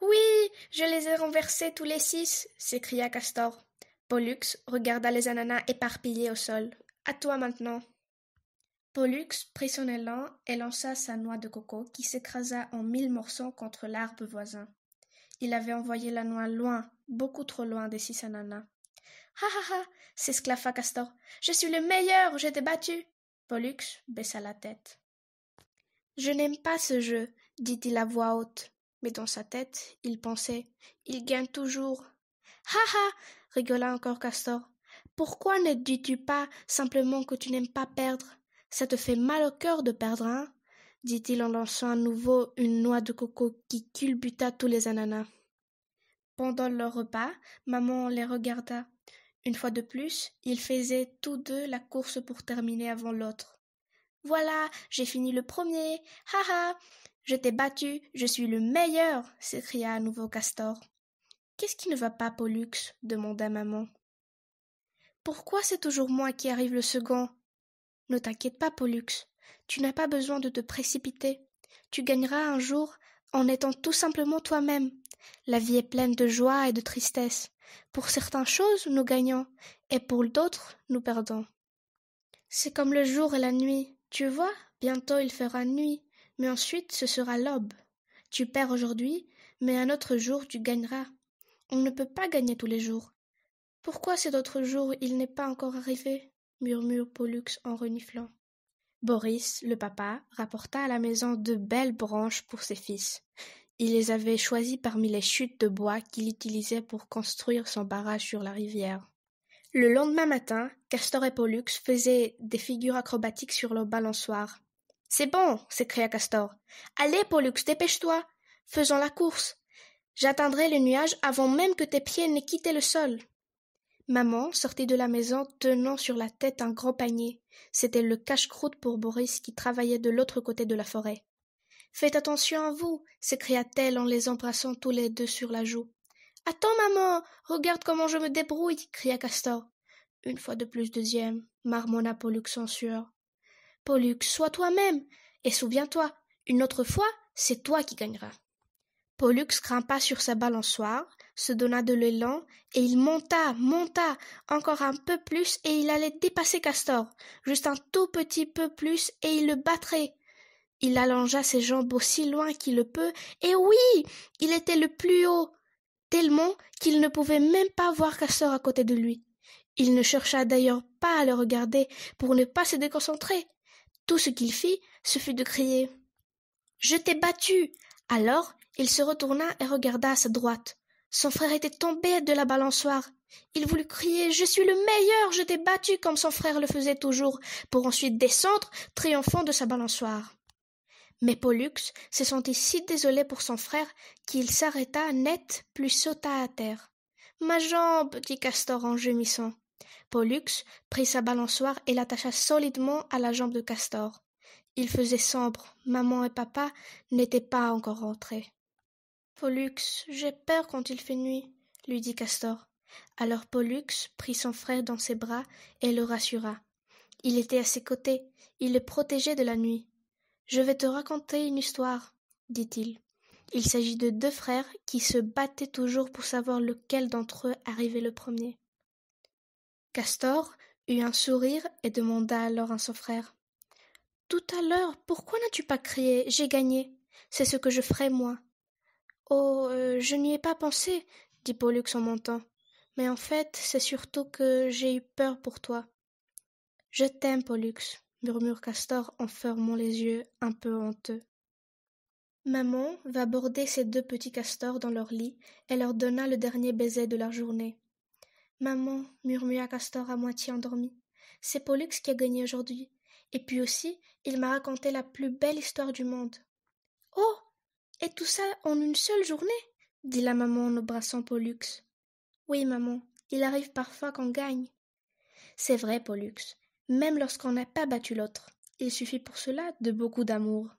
Oui, je les ai renversés tous les six, s'écria Castor. Pollux regarda les ananas éparpillés au sol. À toi maintenant. Pollux prit son élan et lança sa noix de coco qui s'écrasa en mille morceaux contre l'arbre voisin. Il avait envoyé la noix loin, beaucoup trop loin des six ananas. Ha ha ha s'esclaffa Castor. Je suis le meilleur, j'étais battu. Pollux baissa la tête. Je n'aime pas ce jeu, dit-il à voix haute. Mais dans sa tête, il pensait Il gagne toujours. Ha ha rigola encore Castor. Pourquoi ne dis-tu pas simplement que tu n'aimes pas perdre Ça te fait mal au cœur de perdre, hein dit-il en lançant à nouveau une noix de coco qui culbuta tous les ananas. Pendant leur repas, maman les regarda. Une fois de plus, ils faisaient tous deux la course pour terminer avant l'autre. Voilà, j'ai fini le premier. Ha ha. Je t'ai battu, je suis le meilleur, s'écria à nouveau Castor. Qu'est-ce qui ne va pas, Pollux demanda maman. Pourquoi c'est toujours moi qui arrive le second Ne t'inquiète pas, Pollux. Tu n'as pas besoin de te précipiter. Tu gagneras un jour en étant tout simplement toi-même. La vie est pleine de joie et de tristesse. Pour certaines choses, nous gagnons, et pour d'autres, nous perdons. C'est comme le jour et la nuit. Tu vois, bientôt il fera nuit mais ensuite ce sera l'aube. Tu perds aujourd'hui, mais un autre jour tu gagneras. On ne peut pas gagner tous les jours. Pourquoi cet autre jour il n'est pas encore arrivé? murmure Pollux en reniflant. Boris, le papa, rapporta à la maison de belles branches pour ses fils. Il les avait choisies parmi les chutes de bois qu'il utilisait pour construire son barrage sur la rivière. Le lendemain matin, Castor et Pollux faisaient des figures acrobatiques sur leur balançoire. C'est bon, s'écria Castor. Allez, Pollux, dépêche-toi. Faisons la course. J'atteindrai le nuage avant même que tes pieds n'aient quitté le sol. Maman sortit de la maison tenant sur la tête un grand panier. C'était le cache-croûte pour Boris qui travaillait de l'autre côté de la forêt. Faites attention à vous, s'écria-t-elle en les embrassant tous les deux sur la joue. Attends, maman, regarde comment je me débrouille, cria Castor. Une fois de plus deuxième, marmonna Pollux en sueur. Pollux, sois toi-même, et souviens-toi, une autre fois, c'est toi qui gagneras. Pollux grimpa sur sa balançoire, se donna de l'élan, et il monta, monta, encore un peu plus, et il allait dépasser Castor, juste un tout petit peu plus, et il le battrait. Il allongea ses jambes aussi loin qu'il le peut, et oui, il était le plus haut, tellement qu'il ne pouvait même pas voir Castor à côté de lui. Il ne chercha d'ailleurs pas à le regarder pour ne pas se déconcentrer. Tout ce qu'il fit, ce fut de crier. Je t'ai battu. Alors il se retourna et regarda à sa droite. Son frère était tombé de la balançoire. Il voulut crier Je suis le meilleur, je t'ai battu comme son frère le faisait toujours, pour ensuite descendre, triomphant de sa balançoire. Mais Pollux se sentit si désolé pour son frère qu'il s'arrêta net, puis sauta à terre. Ma jambe, dit Castor en gémissant. Pollux prit sa balançoire et l'attacha solidement à la jambe de Castor. Il faisait sombre, maman et papa n'étaient pas encore rentrés. Pollux, j'ai peur quand il fait nuit, lui dit Castor. Alors Pollux prit son frère dans ses bras et le rassura. Il était à ses côtés, il le protégeait de la nuit. Je vais te raconter une histoire, dit-il. Il s'agit de deux frères qui se battaient toujours pour savoir lequel d'entre eux arrivait le premier. Castor eut un sourire et demanda alors à son frère. Tout à l'heure, pourquoi n'as-tu pas crié J'ai gagné. C'est ce que je ferai, moi. Oh, euh, je n'y ai pas pensé, dit Pollux en montant. Mais en fait, c'est surtout que j'ai eu peur pour toi. Je t'aime, Pollux, murmure Castor en fermant les yeux un peu honteux. Maman va border ces deux petits castors dans leur lit et leur donna le dernier baiser de leur journée. Maman, murmura Castor à moitié endormi, c'est Pollux qui a gagné aujourd'hui. Et puis aussi, il m'a raconté la plus belle histoire du monde. Oh Et tout ça en une seule journée dit la maman en embrassant Pollux. Oui, maman, il arrive parfois qu'on gagne. C'est vrai, Pollux, même lorsqu'on n'a pas battu l'autre. Il suffit pour cela de beaucoup d'amour.